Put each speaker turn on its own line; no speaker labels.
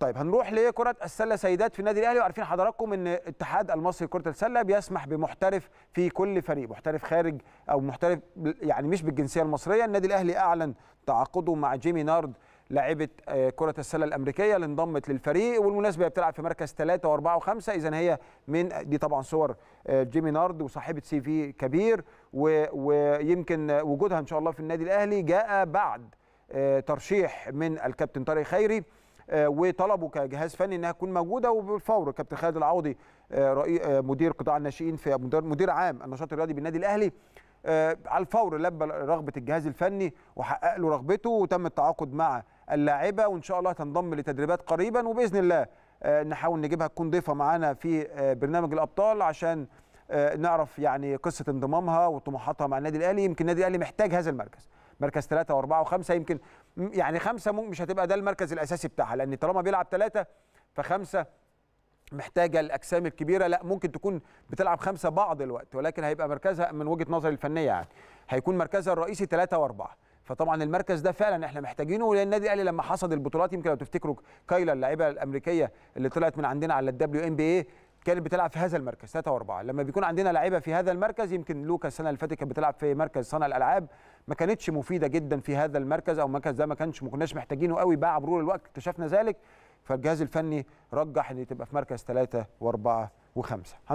طيب هنروح لكره السله سيدات في النادي الاهلي وعارفين حضراتكم ان الاتحاد المصري لكره السله بيسمح بمحترف في كل فريق محترف خارج او محترف يعني مش بالجنسيه المصريه النادي الاهلي اعلن تعاقده مع جيمي نارد لاعبة آه، كرة السلة الأمريكية اللي انضمت للفريق والمناسبة بتلعب في مركز 3 و4 و5 إذا هي من دي طبعا صور آه، جيمي نارد وصاحبة سي في كبير ويمكن وجودها إن شاء الله في النادي الأهلي جاء بعد آه، ترشيح من الكابتن طارق خيري آه، وطلبوا كجهاز فني انها تكون موجوده وبالفور كابتن خالد العوضي آه، آه، مدير قطاع الناشئين في مدير عام النشاط الرياضي بالنادي الاهلي على الفور لبى رغبه الجهاز الفني وحقق له رغبته وتم التعاقد مع اللاعبه وان شاء الله تنضم لتدريبات قريبا وباذن الله نحاول نجيبها تكون ضيفه معانا في برنامج الابطال عشان نعرف يعني قصه انضمامها وطموحاتها مع النادي الاهلي يمكن النادي الاهلي محتاج هذا المركز مركز ثلاثه واربعه وخمسه يمكن يعني خمسه مش هتبقى ده المركز الاساسي بتاعها لان طالما بيلعب ثلاثه فخمسه محتاجه الاجسام الكبيره لا ممكن تكون بتلعب خمسه بعض الوقت ولكن هيبقى مركزها من وجهه نظري الفنيه يعني هيكون مركزها الرئيسي ثلاثه واربعه فطبعا المركز ده فعلا احنا محتاجينه لان النادي الاهلي لما حصد البطولات يمكن لو تفتكروا كايلا اللاعيبه الامريكيه اللي طلعت من عندنا على الدبليو ام بي اي كانت بتلعب في هذا المركز 3 و4 لما بيكون عندنا لعيبه في هذا المركز يمكن لوكا السنه اللي فاتت كانت بتلعب في مركز صانع الالعاب ما كانتش مفيده جدا في هذا المركز او المركز ده ما كانش ما كناش محتاجينه قوي بقى مرور الوقت اكتشفنا ذلك فالجهاز الفني رجح ان تبقى في مركز 3 و4 و5